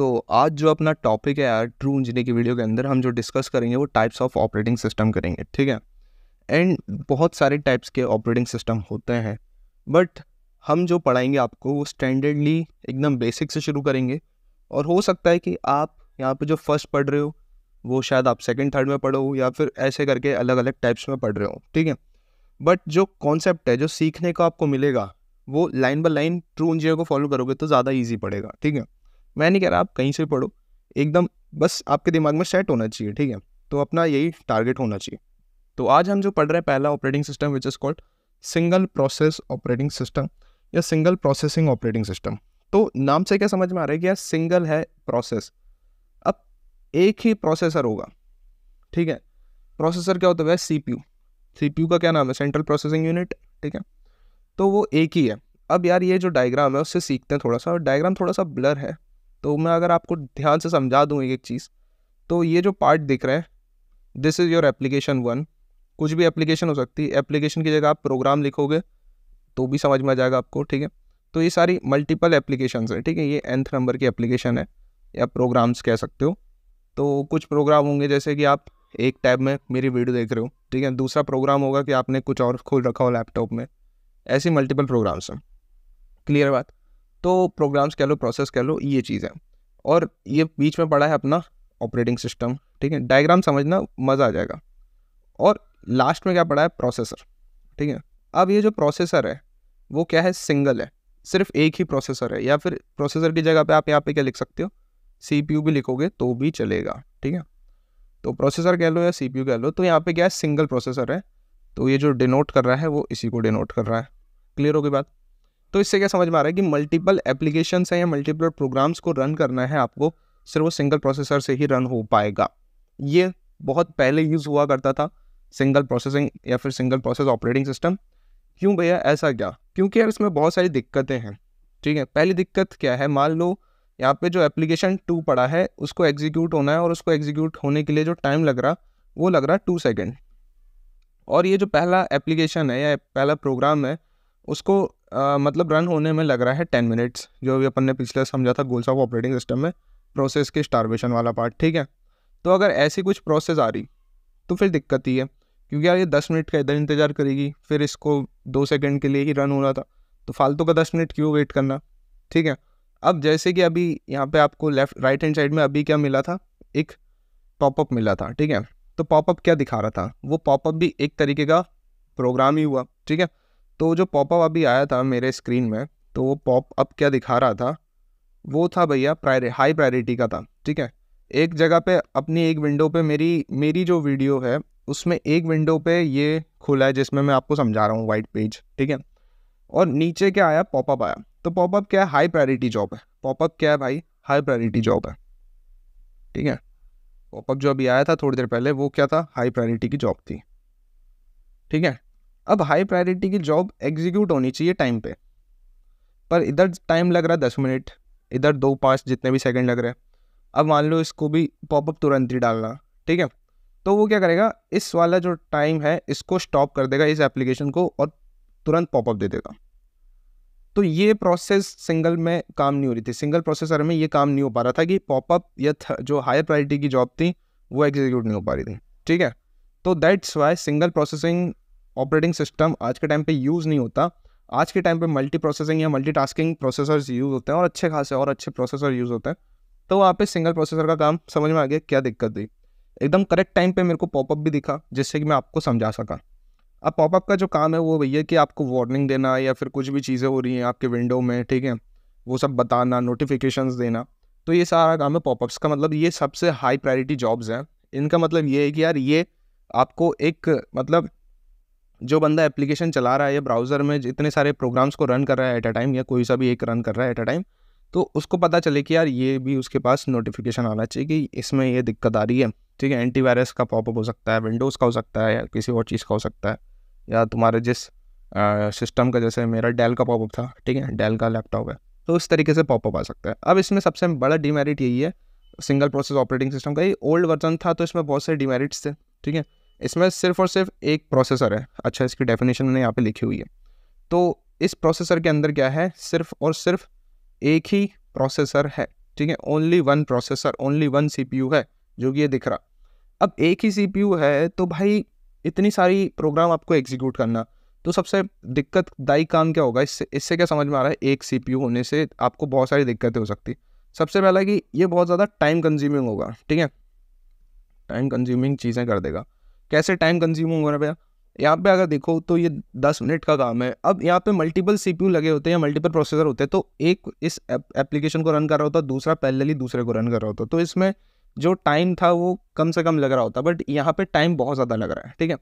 तो आज जो अपना टॉपिक है यार ट्रू इंजीनियर की वीडियो के अंदर हम जो डिस्कस करेंगे वो टाइप्स ऑफ ऑपरेटिंग सिस्टम करेंगे ठीक है एंड बहुत सारे टाइप्स के ऑपरेटिंग सिस्टम होते हैं बट हम जो पढ़ाएंगे आपको वो स्टैंडर्डली एकदम बेसिक से शुरू करेंगे और हो सकता है कि आप यहाँ पर जो फर्स्ट पढ़ रहे हो वो शायद आप सेकेंड थर्ड में पढ़ो या फिर ऐसे करके अलग अलग टाइप्स में पढ़ रहे हो ठीक है बट जो कॉन्सेप्ट है जो सीखने को आपको मिलेगा वो line by line true engineer को फॉलो करोगे तो ज़्यादा ईजी पड़ेगा ठीक है मैं नहीं कह रहा आप कहीं से पढ़ो एकदम बस आपके दिमाग में सेट होना चाहिए ठीक है तो अपना यही टारगेट होना चाहिए तो आज हम जो पढ़ रहे हैं पहला operating system which is called single process operating system या सिंगल प्रोसेसिंग ऑपरेटिंग सिस्टम तो नाम से क्या समझ में आ रहा है कि यार सिंगल है प्रोसेस अब एक ही प्रोसेसर होगा ठीक है प्रोसेसर क्या होता है सी पी यू का क्या नाम है सेंट्रल प्रोसेसिंग यूनिट ठीक है तो वो एक ही है अब यार ये जो डायग्राम है उससे सीखते हैं थोड़ा सा और डायग्राम थोड़ा सा ब्लर है तो मैं अगर आपको ध्यान से समझा दूँ एक एक चीज़ तो ये जो पार्ट दिख रहा है this is your application one कुछ भी एप्लीकेशन हो सकती है एप्लीकेशन की जगह आप प्रोग्राम लिखोगे तो भी समझ में आ जाएगा आपको ठीक है तो ये सारी मल्टीपल एप्लीकेशन है ठीक है ये एंथ नंबर की एप्लीकेशन है या प्रोग्राम्स कह सकते हो तो कुछ प्रोग्राम होंगे जैसे कि आप एक टैब में मेरी वीडियो देख रहे हो ठीक है दूसरा प्रोग्राम होगा कि आपने कुछ और खोल रखा हो लैपटॉप में ऐसी मल्टीपल प्रोग्राम्स हैं क्लियर बात तो प्रोग्राम्स कह लो प्रोसेस कह लो ये चीज़ है और ये बीच में पड़ा है अपना ऑपरेटिंग सिस्टम ठीक है डायग्राम समझना मज़ा आ जाएगा और लास्ट में क्या पड़ा है प्रोसेसर ठीक है अब ये जो प्रोसेसर है वो क्या है सिंगल है सिर्फ एक ही प्रोसेसर है या फिर प्रोसेसर की जगह पे आप यहाँ पे क्या लिख सकते हो सी भी लिखोगे तो भी चलेगा ठीक है तो प्रोसेसर कह लो या सी कह लो तो यहाँ पे क्या है सिंगल प्रोसेसर है तो ये जो डिनोट कर रहा है वो इसी को डिनोट कर रहा है क्लियर होगी बात तो इससे क्या समझ में आ रहा है कि मल्टीपल एप्लीकेशन है या मल्टीपल प्रोग्राम्स को रन करना है आपको सिर्फ वो सिंगल प्रोसेसर से ही रन हो पाएगा ये बहुत पहले यूज़ हुआ करता था सिंगल प्रोसेसिंग या फिर सिंगल प्रोसेस ऑपरेटिंग सिस्टम क्यों भैया ऐसा क्या क्योंकि यार इसमें बहुत सारी दिक्कतें हैं ठीक है पहली दिक्कत क्या है मान लो यहाँ पे जो एप्लीकेशन टू पड़ा है उसको एग्जीक्यूट होना है और उसको एग्जीक्यूट होने के लिए जो टाइम लग रहा वो लग रहा टू सेकेंड और ये जो पहला एप्लीकेशन है या पहला प्रोग्राम है उसको आ, मतलब रन होने में लग रहा है टेन मिनट्स जो भी अपन ने पिछले समझा था गोल्स ऑफ ऑपरेटिंग सिस्टम में प्रोसेस के स्टारवेशन वाला पार्ट ठीक है तो अगर ऐसी कुछ प्रोसेस आ रही तो फिर दिक्कत ही है क्योंकि यार ये दस मिनट का इधर इंतज़ार करेगी फिर इसको दो सेकेंड के लिए ही रन हो रहा था तो फालतू का दस मिनट क्यों वेट करना ठीक है अब जैसे कि अभी यहाँ पे आपको लेफ्ट राइट हैंड साइड में अभी क्या मिला था एक पॉपअप मिला था ठीक है तो पॉपअप क्या दिखा रहा था वो पॉपअप भी एक तरीके का प्रोग्राम ही हुआ ठीक है तो जो पॉपअप अभी आया था मेरे स्क्रीन में तो वो पॉप अप क्या दिखा रहा था वो था भैया प्रायर हाई प्रायोरिटी का था ठीक है एक जगह पे अपनी एक विंडो पे मेरी मेरी जो वीडियो है उसमें एक विंडो पे ये खुला है जिसमें मैं आपको समझा रहा हूँ वाइट पेज ठीक है और नीचे क्या आया पॉपअप आया तो पॉपअप क्या है हाई प्रायोरिटी जॉब है पॉपअप क्या है भाई हाई प्रायोरिटी जॉब है ठीक है पॉपअप जो अभी आया था थोड़ी देर पहले वो क्या था हाई प्रायोरिटी की जॉब थी ठीक है अब हाई प्रायोरिटी की जॉब एग्जीक्यूट होनी चाहिए टाइम पे पर इधर टाइम लग रहा है दस मिनट इधर दो पाँच जितने भी सेकंड लग रहे हैं अब मान लो इसको भी पॉपअप तुरंत ही डालना ठीक है तो वो क्या करेगा इस वाला जो टाइम है इसको स्टॉप कर देगा इस एप्लीकेशन को और तुरंत पॉपअप दे देगा तो ये प्रोसेस सिंगल में काम नहीं हो रही थी सिंगल प्रोसेसर में ये काम नहीं हो पा रहा था कि पॉपअप या जो हायर प्रायोरिटी की जॉब थी वो एग्जीक्यूट नहीं हो पा रही थी ठीक है तो that's why single processing operating system आज के टाइम पे यूज़ नहीं होता आज के टाइम पे मल्टी प्रोसेसिंग या मल्टी टास्किंग प्रोसेसर्स यूज़ होते हैं और अच्छे खासे और अच्छे प्रोसेसर यूज़ होते हैं तो वहाँ पे सिंगल प्रोसेसर का काम समझ में आ गया क्या दिक्कत थी एकदम करेक्ट टाइम पे मेरे को पॉपअप भी दिखा जिससे कि मैं आपको समझा सका अब पॉपअप का जो काम है वो भैया कि आपको वार्निंग देना या फिर कुछ भी चीज़ें हो रही हैं आपके विंडो में ठीक है वो सब बताना नोटिफिकेशन देना तो ये सारा काम है पॉपअप्स का मतलब ये सबसे हाई प्रायोरिटी जॉब्स हैं इनका मतलब ये है कि यार ये आपको एक मतलब जो बंदा एप्लीकेशन चला रहा है या ब्राउज़र में इतने सारे प्रोग्राम्स को रन कर रहा है एट अ टाइम या कोई सा भी एक रन कर रहा है एट अ टाइम तो उसको पता चले कि यार ये भी उसके पास नोटिफिकेशन आना चाहिए कि इसमें ये दिक्कत आ रही है ठीक है एंटीवायरस का पॉपअप हो सकता है विंडोज़ का हो सकता है या किसी और चीज़ का हो सकता है या तुम्हारे जिस सिस्टम का जैसे मेरा डेल का पॉपअप था ठीक है डेल का लैपटॉप है तो इस तरीके से पॉपअप आ सकता है अब इसमें सबसे बड़ा डिमेरिट यही है सिंगल प्रोसेस ऑपरेटिंग सिस्टम का ये ओल्ड वर्जन था तो इसमें बहुत से डिमेरिट्स थे ठीक है इसमें सिर्फ और सिर्फ एक प्रोसेसर है अच्छा इसकी डेफिनेशन मैंने यहाँ पे लिखी हुई है तो इस प्रोसेसर के अंदर क्या है सिर्फ और सिर्फ एक ही प्रोसेसर है ठीक है only one processor only one सी है जो कि ये दिख रहा अब एक ही सी है तो भाई इतनी सारी प्रोग्राम आपको एग्जीक्यूट करना तो सबसे दिक्कतदायी काम क्या होगा इससे इससे क्या समझ में आ रहा है एक सी होने से आपको बहुत सारी दिक्कतें हो सकती सबसे पहला कि ये बहुत ज़्यादा टाइम कंज्यूमिंग होगा ठीक है टाइम कंज्यूमिंग चीज़ें कर देगा कैसे टाइम कंज्यूम होगा भैया यहाँ पे अगर देखो तो ये दस मिनट का काम है अब यहाँ पे मल्टीपल सीपीयू लगे होते हैं या मल्टीपल प्रोसेसर होते हैं तो एक इस एप्लीकेशन को रन कर रहा होता दूसरा ही दूसरे को रन कर रहा होता तो इसमें जो टाइम था वो कम से कम लग रहा होता बट यहाँ पे टाइम बहुत ज़्यादा लग रहा है ठीक है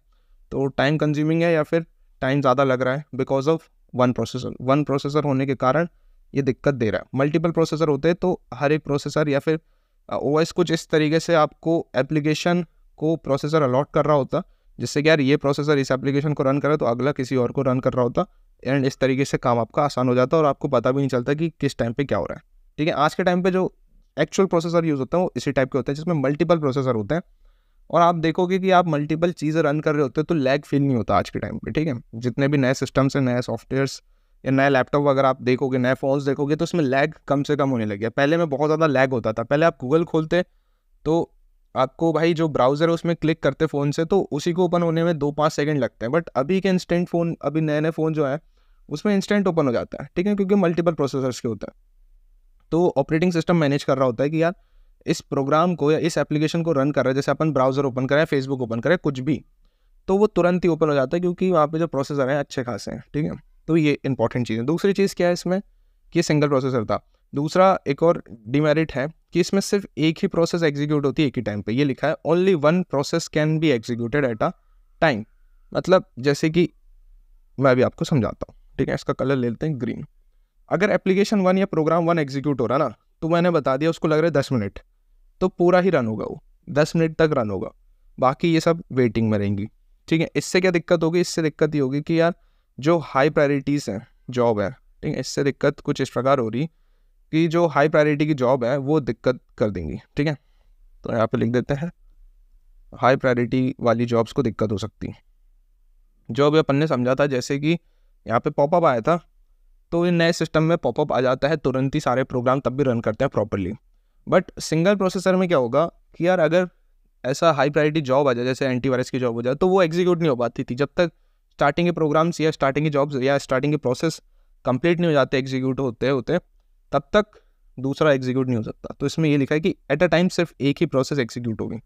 तो टाइम कंज्यूमिंग है या फिर टाइम ज़्यादा लग रहा है because of one processor one processor होने के कारण ये दिक्कत दे रहा है मल्टीपल प्रोसेसर होते तो हर एक प्रोसेसर या फिर ओ कुछ इस तरीके से आपको एप्लीकेशन को प्रोसेसर अलॉट कर रहा होता जिससे कि यार ये प्रोसेसर इस एप्लीकेशन को रन करे तो अगला किसी और को रन कर रहा होता एंड इस तरीके से काम आपका आसान हो जाता और आपको पता भी नहीं चलता कि किस टाइम पे क्या हो रहा है ठीक है आज के टाइम पे जो एक्चुअल प्रोसेसर यूज़ होता है वो इसी टाइप के होते हैं जिसमें मल्टीपल प्रोसेसर होते हैं और आप देखोगे कि आप मल्टीपल चीज़ें रन कर रहे होते हैं तो लैग फील नहीं होता आज के टाइम पर ठीक है जितने भी नए सिस्टम्स हैं नए सॉफ्टवेयर्स या नए लैपटॉप अगर आप देखोगे नए फ़ोन्स देखोगे तो उसमें लैग कम से कम होने लग गया पहले में बहुत ज़्यादा लैग होता था पहले आप गूगल खोलते तो आपको भाई जो ब्राउज़र है उसमें क्लिक करते फ़ोन से तो उसी को ओपन होने में दो पाँच सेकंड लगते हैं बट अभी के इंस्टेंट फ़ोन अभी नए नए फ़ोन जो है उसमें इंस्टेंट ओपन हो जाता है ठीक है क्योंकि मल्टीपल प्रोसेसर्स के होते हैं तो ऑपरेटिंग सिस्टम मैनेज कर रहा होता है कि यार इस प्रोग्राम को या इस एप्लीकेशन को रन कर रहा है जैसे अपन ब्राउज़र ओपन करें फेसबुक ओपन करें कुछ भी तो वो तुरंत ही ओपन हो जाता है क्योंकि वहाँ पे जो प्रोसेसर हैं अच्छे खासे हैं ठीक है तो ये इंपॉर्टेंट चीज़ है दूसरी चीज़ क्या है इसमें कि सिंगल प्रोसेसर था दूसरा एक और डिमेरिट है कि इसमें सिर्फ एक ही प्रोसेस एग्जीक्यूट होती है एक ही टाइम पे ये लिखा है only one process can be executed at a time मतलब जैसे कि मैं अभी आपको समझाता हूँ ठीक है इसका कलर ले लेते हैं ग्रीन अगर एप्लीकेशन वन या प्रोग्राम वन एग्जीक्यूट हो रहा ना तो मैंने बता दिया उसको लग रहा है दस मिनट तो पूरा ही रन होगा वो दस मिनट तक रन होगा बाकी ये सब वेटिंग में रहेंगी ठीक है इससे क्या दिक्कत होगी इससे दिक्कत ये होगी कि यार जो हाई प्रायोरिटीज़ हैं जॉब है ठीक है इससे दिक्कत कुछ इस प्रकार हो रही कि जो हाई प्रायोरिटी की जॉब है वो दिक्कत कर देंगी ठीक है तो यहाँ पे लिख देते हैं हाई प्रायोरिटी वाली जॉब्स को दिक्कत हो सकती है जो अभी अपन ने समझा था जैसे कि यहाँ पे पॉपअप आया था तो इन नए सिस्टम में पॉपअप आ जाता है तुरंत ही सारे प्रोग्राम तब भी रन करते हैं प्रॉपरली बट सिंगल प्रोसेसर में क्या होगा कि यार अगर ऐसा हाई प्रायोरिटी जॉब आ जाए जैसे एंटीवायरस की जॉब हो जाए तो वो एग्जीक्यूट नहीं हो पाती थी जब तक स्टार्टिंग के प्रोग्राम्स या स्टार्टिंग के जॉब्स या स्टार्टिंग के प्रोसेस कंप्लीट नहीं हो जाते एग्जीक्यूट होते होते तब तक दूसरा एग्जीक्यूट नहीं हो सकता तो इसमें ये लिखा है कि एट अ टाइम सिर्फ एक ही प्रोसेस एग्जीक्यूट होगी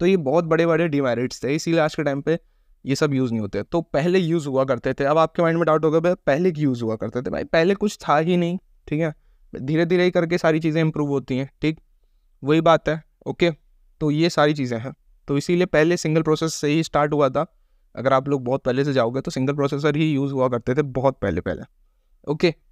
तो ये बहुत बड़े बड़े डिमेरिट्स थे इसीलिए आज के टाइम पे ये सब यूज़ नहीं होते तो पहले यूज़ हुआ करते थे अब आपके माइंड में डाउट होगा भाई पहले यूज़ हुआ करते थे भाई पहले कुछ था ही नहीं ठीक है धीरे धीरे ही करके सारी चीज़ें इंप्रूव होती हैं ठीक वही बात है ओके तो ये सारी चीज़ें हैं तो इसीलिए पहले सिंगल प्रोसेस से ही स्टार्ट हुआ था अगर आप लोग बहुत पहले से जाओगे तो सिंगल प्रोसेसर ही यूज़ हुआ करते थे बहुत पहले पहले ओके